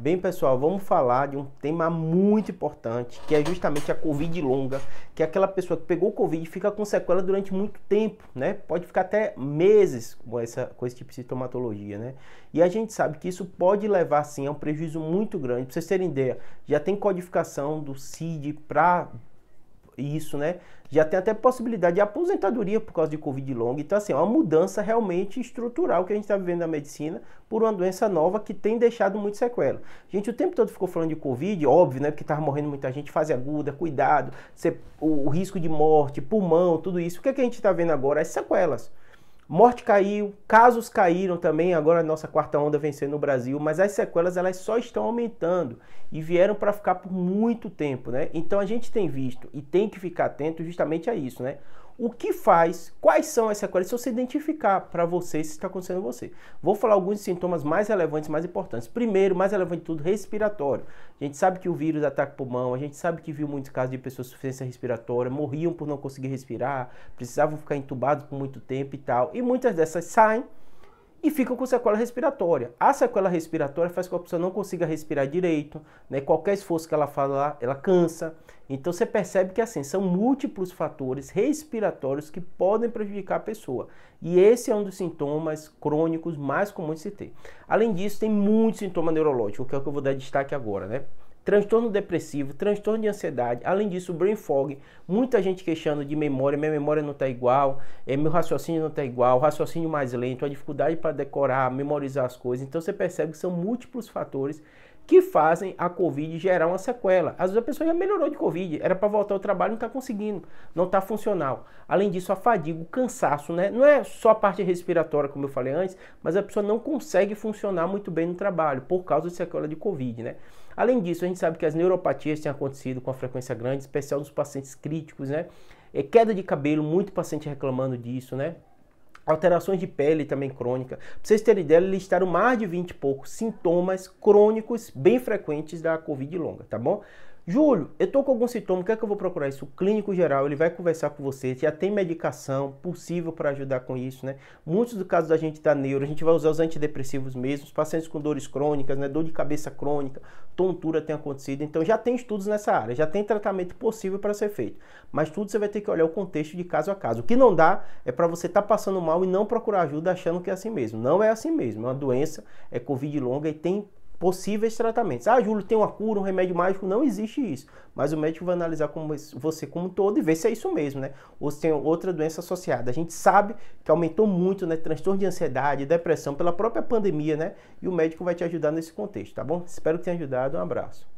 Bem, pessoal, vamos falar de um tema muito importante, que é justamente a Covid longa, que é aquela pessoa que pegou Covid e fica com sequela durante muito tempo, né? Pode ficar até meses com, essa, com esse tipo de sintomatologia, né? E a gente sabe que isso pode levar, sim, a um prejuízo muito grande. Pra vocês terem ideia, já tem codificação do CID para isso, né? Já tem até possibilidade de aposentadoria por causa de Covid longa. Então, assim, é uma mudança realmente estrutural que a gente está vivendo na medicina por uma doença nova que tem deixado muito sequela. gente o tempo todo ficou falando de Covid, óbvio, né? Porque estava morrendo muita gente, fase aguda, cuidado, o, risco de morte, pulmão, tudo isso. O que, é que a gente está vendo agora? As sequelas. Morte caiu, casos caíram também, agora a nossa quarta onda vencendo no Brasil, mas as sequelas elas só estão aumentando e vieram para ficar por muito tempo, né? Então a gente tem visto e tem que ficar atento justamente a isso, né? o que faz, quais são as sequelas, se você identificar para você se está acontecendo a você. Vou falar alguns sintomas mais relevantes, mais importantes. Primeiro, mais relevante de tudo, respiratório. A gente sabe que o vírus ataca o pulmão, a gente sabe que viu muitos casos de pessoas com insuficiência respiratória, morriam por não conseguir respirar, precisavam ficar entubados por muito tempo e tal. E muitas dessas saem e ficam com sequela respiratória. A sequela respiratória faz com que a pessoa não consiga respirar direito, né? qualquer esforço que ela faça, ela cansa. Então você percebe que assim, são múltiplos fatores respiratórios que podem prejudicar a pessoa. E esse é um dos sintomas crônicos mais comuns de se ter. Além disso, tem muitos sintomas neurológicos, que é o que eu vou dar destaque agora, né? transtorno depressivo, transtorno de ansiedade, além disso, brain fog, muita gente queixando de memória, minha memória não está igual, eh, meu raciocínio não está igual, raciocínio mais lento, a dificuldade para decorar, memorizar as coisas. Então você percebe que são múltiplos fatores que fazem a Covid gerar uma sequela. Às vezes a pessoa já melhorou de Covid, era para voltar ao trabalho, não está conseguindo, não está funcional. Além disso, a fadiga, o cansaço, né? Não é só a parte respiratória, como eu falei antes, mas a pessoa não consegue funcionar muito bem no trabalho por causa de sequela de Covid, né? Além disso, a gente sabe que as neuropatias têm acontecido com a frequência grande, especial nos pacientes críticos, né? É queda de cabelo, muito paciente reclamando disso, né? alterações de pele também crônica. Pra vocês terem ideia, listaram mais de 20 e poucos sintomas crônicos bem frequentes da Covid longa, tá bom? Júlio, eu estou com algum sintoma, o que é que eu vou procurar isso? O clínico geral, ele vai conversar com você, já tem medicação possível para ajudar com isso, né? Muitos dos casos da gente da neuro, a gente vai usar os antidepressivos mesmo. pacientes com dores crônicas, né? Dor de cabeça crônica, tontura tem acontecido, então já tem estudos nessa área, já tem tratamento possível para ser feito. Mas tudo você vai ter que olhar o contexto de caso a caso. O que não dá é para você estar tá passando mal e não procurar ajuda achando que é assim mesmo. Não é assim mesmo, é uma doença, é Covid longa e tem possíveis tratamentos. Ah, Júlio, tem uma cura, um remédio mágico? Não existe isso. Mas o médico vai analisar como você como um todo e ver se é isso mesmo, né? Ou se tem outra doença associada. A gente sabe que aumentou muito, né? Transtorno de ansiedade, depressão pela própria pandemia, né? E o médico vai te ajudar nesse contexto, tá bom? Espero que tenha ajudado. Um abraço.